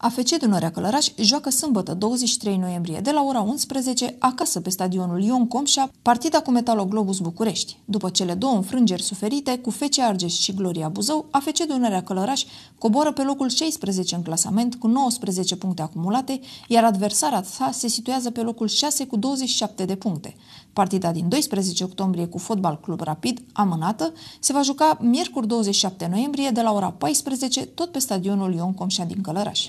AFC Dunărea Călăraș joacă sâmbătă 23 noiembrie de la ora 11 acasă pe stadionul Ion Comșa partida cu Metaloglobus București. După cele două înfrângeri suferite cu FC Argeș și Gloria Buzău, AFC Dunărea Călăraș coboară pe locul 16 în clasament cu 19 puncte acumulate, iar adversara sa se situează pe locul 6 cu 27 de puncte. Partida din 12 octombrie cu Fotbal Club Rapid, amânată, se va juca miercuri 27 noiembrie de la ora 14 tot pe stadionul Ion Comșa din Călăraș.